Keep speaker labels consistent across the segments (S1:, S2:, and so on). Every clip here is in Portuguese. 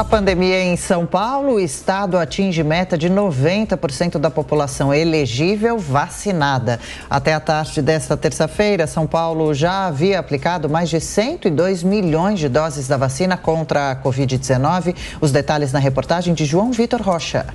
S1: A pandemia em São Paulo, o estado atinge meta de 90% da população elegível vacinada. Até a tarde desta terça-feira, São Paulo já havia aplicado mais de 102 milhões de doses da vacina contra a Covid-19. Os detalhes na reportagem de João Vitor Rocha.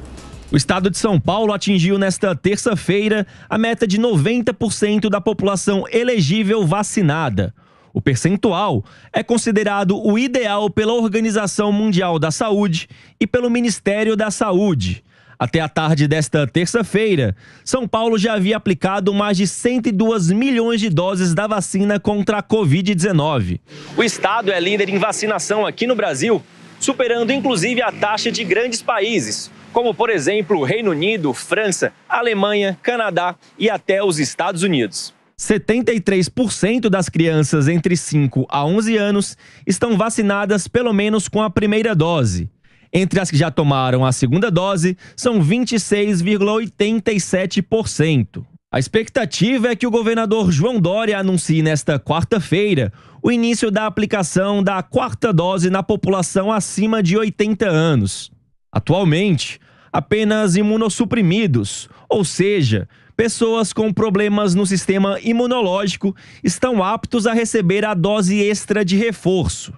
S2: O estado de São Paulo atingiu nesta terça-feira a meta de 90% da população elegível vacinada. O percentual é considerado o ideal pela Organização Mundial da Saúde e pelo Ministério da Saúde. Até a tarde desta terça-feira, São Paulo já havia aplicado mais de 102 milhões de doses da vacina contra a Covid-19. O estado é líder em vacinação aqui no Brasil, superando inclusive a taxa de grandes países, como por exemplo Reino Unido, França, Alemanha, Canadá e até os Estados Unidos. 73% das crianças entre 5 a 11 anos estão vacinadas pelo menos com a primeira dose. Entre as que já tomaram a segunda dose, são 26,87%. A expectativa é que o governador João Dória anuncie nesta quarta-feira o início da aplicação da quarta dose na população acima de 80 anos. Atualmente, apenas imunossuprimidos, ou seja, pessoas com problemas no sistema imunológico estão aptos a receber a dose extra de reforço.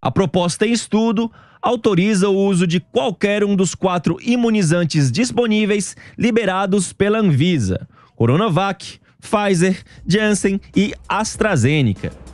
S2: A proposta em estudo autoriza o uso de qualquer um dos quatro imunizantes disponíveis liberados pela Anvisa: Coronavac, Pfizer, Janssen e AstraZeneca.